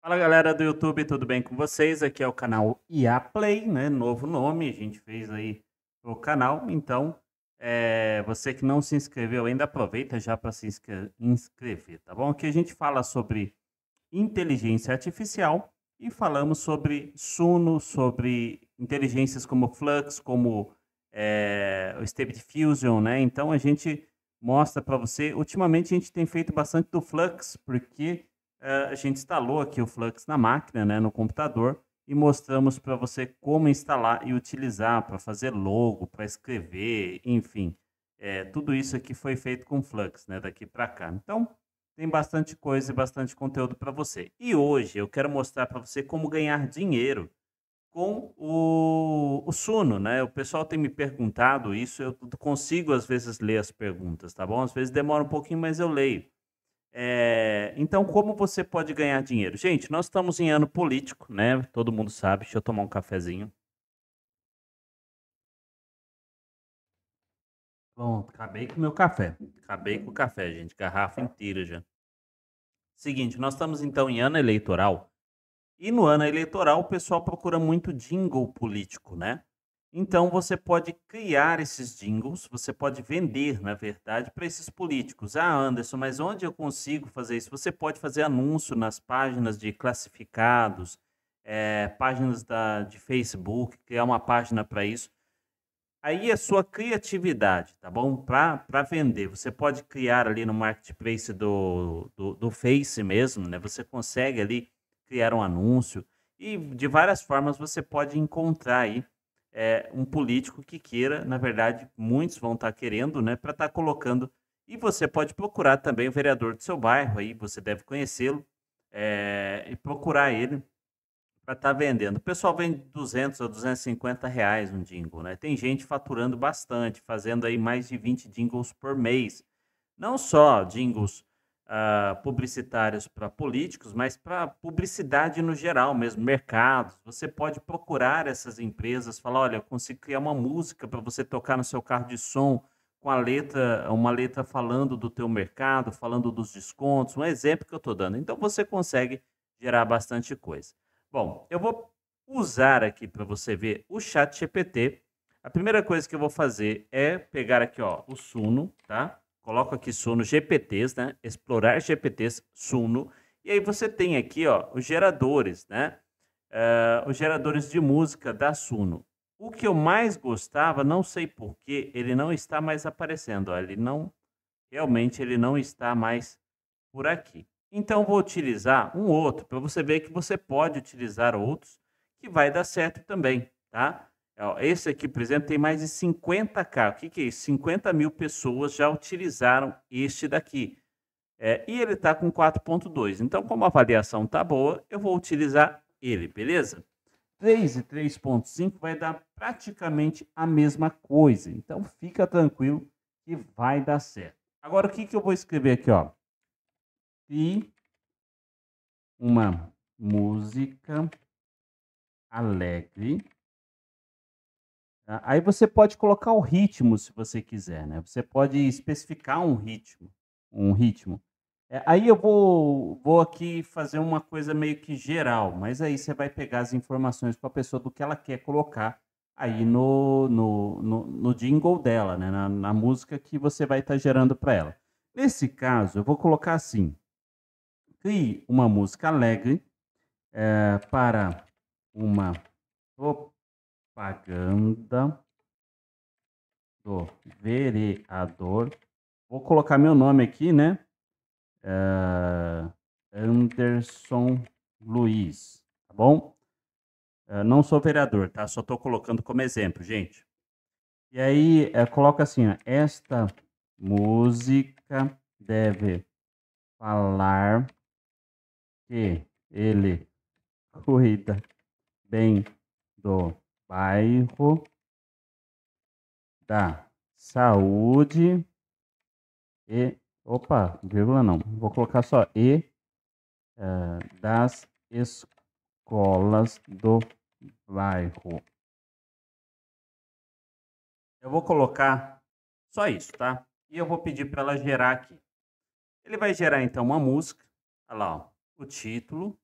Fala galera do YouTube, tudo bem com vocês? Aqui é o canal IA Play, né? Novo nome, a gente fez aí o canal. Então, é, você que não se inscreveu ainda, aproveita já para se inscrever, tá bom? Aqui a gente fala sobre inteligência artificial e falamos sobre Suno, sobre inteligências como Flux, como é, o Stable Diffusion, né? Então a gente mostra para você. Ultimamente a gente tem feito bastante do Flux, porque eh, a gente instalou aqui o Flux na máquina, né, no computador, e mostramos para você como instalar e utilizar para fazer logo, para escrever, enfim. É, tudo isso aqui foi feito com Flux, né, daqui para cá. Então, tem bastante coisa e bastante conteúdo para você. E hoje eu quero mostrar para você como ganhar dinheiro com o, o Suno, né? O pessoal tem me perguntado isso, eu consigo às vezes ler as perguntas, tá bom? Às vezes demora um pouquinho, mas eu leio. É, então, como você pode ganhar dinheiro? Gente, nós estamos em ano político, né? Todo mundo sabe. Deixa eu tomar um cafezinho. Bom, acabei com meu café. Acabei com o café, gente. Garrafa inteira já. Seguinte, nós estamos então em ano eleitoral. E no ano eleitoral, o pessoal procura muito jingle político, né? Então você pode criar esses jingles, você pode vender, na verdade, para esses políticos. Ah, Anderson, mas onde eu consigo fazer isso? Você pode fazer anúncio nas páginas de classificados, é, páginas da, de Facebook, criar uma página para isso. Aí é sua criatividade, tá bom? Para vender. Você pode criar ali no marketplace do, do, do Face mesmo, né? Você consegue ali criar um anúncio e de várias formas você pode encontrar aí é, um político que queira, na verdade, muitos vão estar tá querendo, né, para estar tá colocando. E você pode procurar também o vereador do seu bairro, aí você deve conhecê-lo, é, e procurar ele para estar tá vendendo. O pessoal vende 200 a 250 reais um jingle, né? Tem gente faturando bastante, fazendo aí mais de 20 jingles por mês. Não só jingles uh, publicitários para políticos, mas para publicidade no geral mesmo, mercados. Você pode procurar essas empresas, falar, olha, eu consigo criar uma música para você tocar no seu carro de som com a letra, uma letra falando do teu mercado, falando dos descontos, um exemplo que eu estou dando. Então você consegue gerar bastante coisa. Bom, eu vou usar aqui para você ver o chat GPT. A primeira coisa que eu vou fazer é pegar aqui ó, o Suno, tá? coloco aqui Suno GPTs, né? Explorar GPTs Suno. E aí você tem aqui, ó, os geradores, né? Uh, os geradores de música da Suno. O que eu mais gostava, não sei porquê, ele não está mais aparecendo. Ó, ele não, realmente ele não está mais por aqui. Então vou utilizar um outro para você ver que você pode utilizar outros que vai dar certo também, tá? É, esse aqui, por exemplo, tem mais de 50k. O que, que é isso? 50 mil pessoas já utilizaram este daqui. É, e ele está com 4.2. Então, como a avaliação está boa, eu vou utilizar ele, beleza? 3 e 3.5 vai dar praticamente a mesma coisa. Então, fica tranquilo que vai dar certo. Agora, o que, que eu vou escrever aqui? Ó? E uma música alegre né? Aí você pode colocar o ritmo, se você quiser, né? Você pode especificar um ritmo, um ritmo. É, aí eu vou, vou aqui fazer uma coisa meio que geral, mas aí você vai pegar as informações com a pessoa do que ela quer colocar aí no, no, no, no jingle dela, né? Na, na música que você vai estar tá gerando para ela. Nesse caso, eu vou colocar assim: crie uma música alegre é, para uma. Opa, propaganda do vereador. Vou colocar meu nome aqui, né? Uh, Anderson Luiz, tá bom? Uh, não sou vereador, tá? Só estou colocando como exemplo, gente. E aí, uh, coloca assim, ó, esta música deve falar que ele cuida bem do bairro da tá. saúde e opa, vírgula não, vou colocar só e uh, das escolas do bairro. Eu vou colocar só isso, tá? E eu vou pedir para ela gerar aqui. Ele vai gerar então uma música. Olha lá, ó, o título.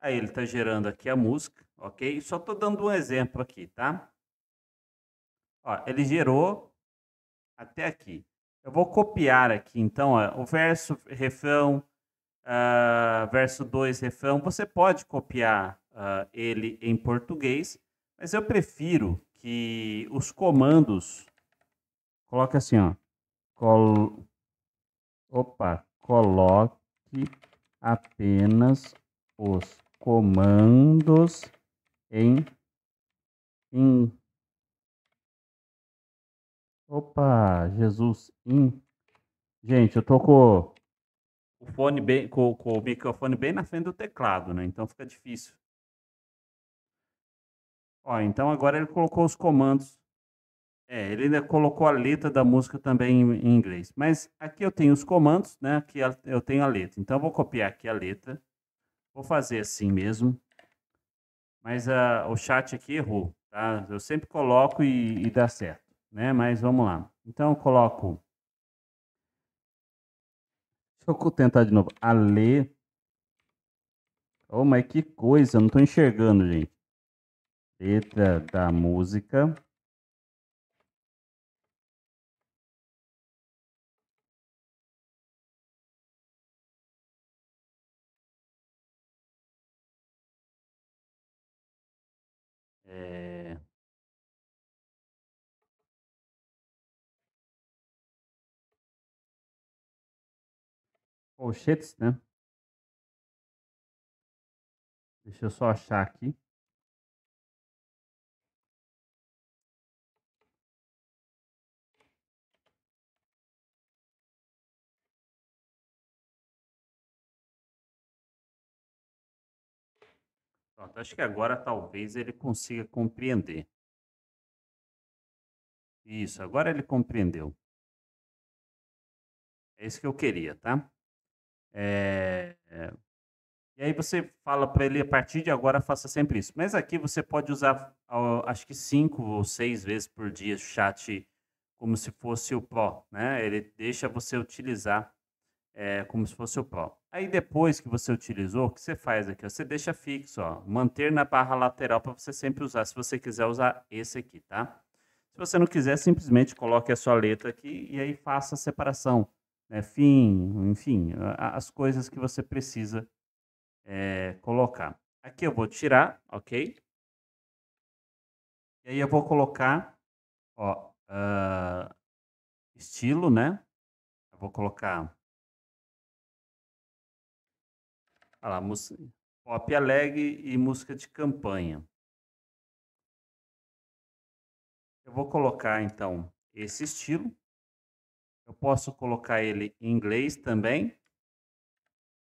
Aí ele está gerando aqui a música ok? Só estou dando um exemplo aqui, tá? Ó, ele gerou até aqui. Eu vou copiar aqui, então, ó, o verso, refrão, uh, verso 2, refrão. Você pode copiar uh, ele em português, mas eu prefiro que os comandos... Coloque assim, ó. Col... Opa, coloque apenas os comandos em, em Opa, Jesus. em Gente, eu tô com o fone bem, com, com, o microfone bem na frente do teclado, né? Então fica difícil. Ó, então agora ele colocou os comandos. É, ele ainda colocou a letra da música também em, em inglês. Mas aqui eu tenho os comandos, né? Aqui eu tenho a letra. Então eu vou copiar aqui a letra. Vou fazer assim mesmo mas a, ah, o chat aqui errou, tá? Eu sempre coloco e, e dá certo, né? Mas vamos lá. Então eu coloco. Deixa eu tentar de novo. Ale. Oh, mas que coisa, não estou enxergando, gente. Letra da música. É... Colchetes, né? Deixa eu só achar aqui. Acho que agora talvez ele consiga compreender. Isso, agora ele compreendeu. É isso que eu queria, tá? É... E aí você fala para ele, a partir de agora, faça sempre isso. Mas aqui você pode usar, acho que cinco ou seis vezes por dia o chat como se fosse o Pro, né? Ele deixa você utilizar é, como se fosse o pau. Aí depois que você utilizou, o que você faz aqui? você deixa fixo, ó, manter na barra lateral para você sempre usar, se você quiser usar esse aqui, tá? Se você não quiser, simplesmente coloque a sua letra aqui e aí faça a separação. Né? Fim, enfim, as coisas que você precisa é, colocar. Aqui eu vou tirar, ok? E aí eu vou colocar, ó, uh, estilo, né? Eu vou colocar Olha lá, música, pop alegre e música de campanha. Eu vou colocar então esse estilo. Eu posso colocar ele em inglês também,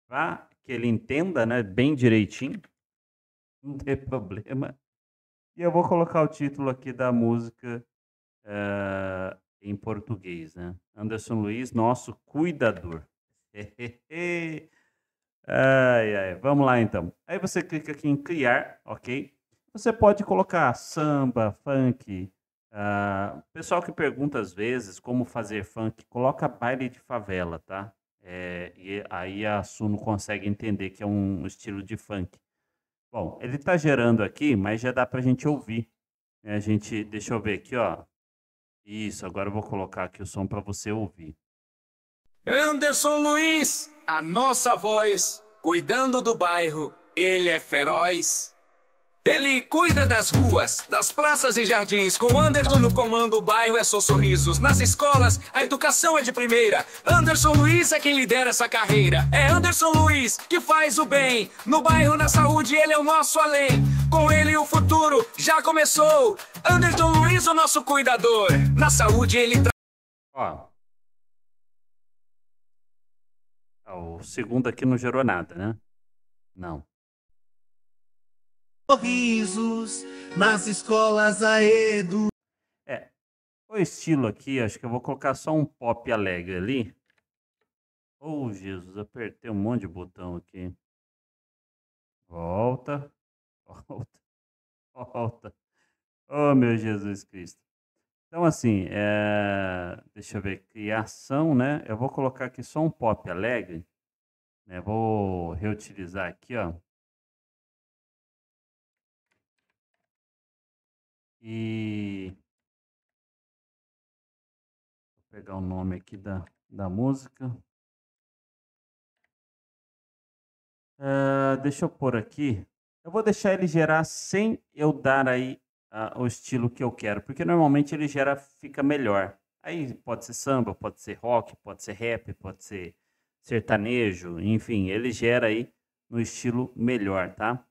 para que ele entenda, né, bem direitinho. Não tem problema. E eu vou colocar o título aqui da música uh, em português, né? Anderson Luiz, nosso cuidador. Ai, ai, vamos lá então. Aí você clica aqui em criar, ok? Você pode colocar samba, funk. Uh, pessoal que pergunta às vezes como fazer funk, coloca baile de favela, tá? É, e aí a Suno consegue entender que é um estilo de funk. Bom, ele tá gerando aqui, mas já dá pra gente ouvir. A gente, deixa eu ver aqui, ó. Isso, agora eu vou colocar aqui o som para você ouvir. Anderson Luiz, a nossa voz, cuidando do bairro, ele é feroz. Ele cuida das ruas, das praças e jardins. Com Anderson no comando, o bairro é só sorrisos. Nas escolas, a educação é de primeira. Anderson Luiz é quem lidera essa carreira. É Anderson Luiz que faz o bem. No bairro, na saúde, ele é o nosso além. Com ele, o futuro já começou. Anderson Luiz, o nosso cuidador. Na saúde, ele. Ó. Ah, o segundo aqui não gerou nada, né? Não. Sorrisos nas escolas a Edu. É. O estilo aqui, acho que eu vou colocar só um pop alegre ali. Oh, Jesus, apertei um monte de botão aqui. Volta. Volta. Volta. Oh, meu Jesus Cristo. Então, assim, é... deixa eu ver, criação, né? Eu vou colocar aqui só um pop alegre, né? Vou reutilizar aqui, ó. E vou pegar o nome aqui da, da música. Eh, deixa eu pôr aqui. Eu vou deixar ele gerar sem eu dar aí o estilo que eu quero, porque normalmente ele gera, fica melhor. Aí pode ser samba, pode ser rock, pode ser rap, pode ser sertanejo, enfim, ele gera aí no estilo melhor, tá?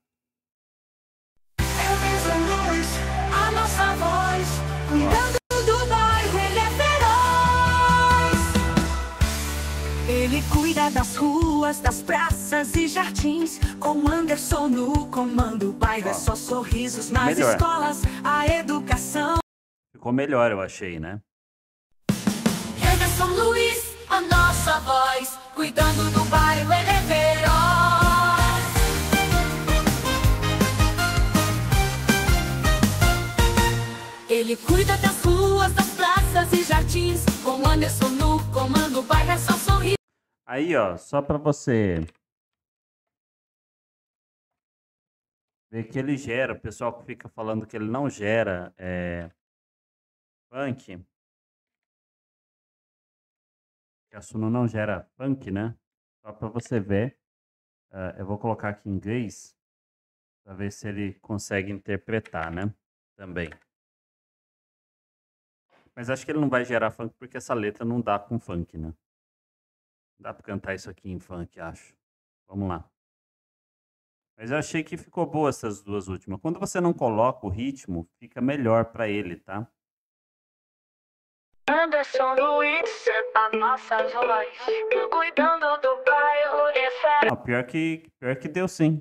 ruas das praças e jardins Com Anderson no comando O bairro oh. é só sorrisos nas melhor. escolas A educação Ficou melhor, eu achei, né? Anderson Luiz, a nossa voz Cuidando do bairro, ele é veloz Ele cuida das ruas, das praças e jardins Com Anderson no Aí, ó, só para você ver que ele gera, o pessoal que fica falando que ele não gera é, eh, funk, que a Suno não gera funk, né? Só para você ver, uh, eu vou colocar aqui em inglês para ver se ele consegue interpretar, né? Também. Mas acho que ele não vai gerar funk porque essa letra não dá com funk, né? Dá pra cantar isso aqui em funk, acho. Vamos lá. Mas eu achei que ficou boa essas duas últimas. Quando você não coloca o ritmo, fica melhor para ele, tá? Anderson Luiz, a tá nossa voz, cuidando do bairro de férias. Pior que, pior que deu sim.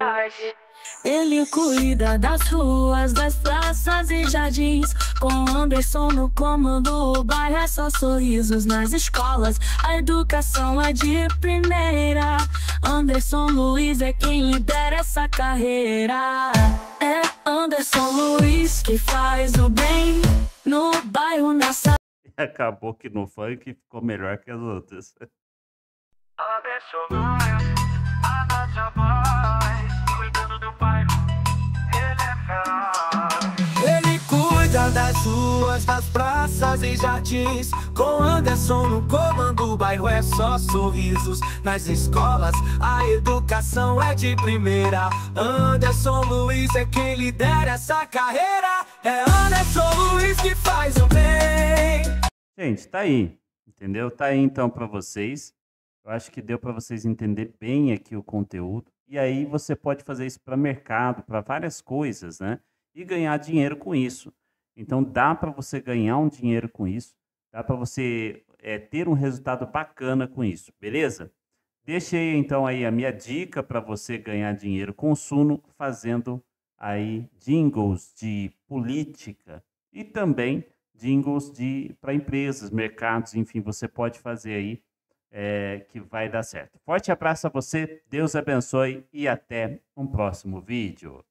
Ele cuida das ruas, das praças e jardins. Com Anderson no comando, o bairro é só sorrisos nas escolas. A educação é de primeira. Anderson Luiz é quem lidera essa carreira. É Anderson Luiz que faz o bem no bairro nessa. Acabou que no funk ficou melhor que as outras. Anderson Luiz, a nossa voz. Suas das praças e jardins Com Anderson no comando O bairro é só sorrisos Nas escolas a educação é de primeira Anderson Luiz é quem lidera essa carreira É Anderson Luiz que faz o bem Gente, tá aí, entendeu? Tá aí então para vocês eu acho que deu para vocês entender bem aqui o conteúdo. E aí você pode fazer isso para mercado, para várias coisas, né? E ganhar dinheiro com isso. Então dá para você ganhar um dinheiro com isso, dá para você é, ter um resultado bacana com isso, beleza? Deixei então aí a minha dica para você ganhar dinheiro com Suno fazendo aí jingles de política e também jingles de para empresas, mercados, enfim, você pode fazer aí é, que vai dar certo. Forte abraço a você, Deus abençoe e até um próximo vídeo.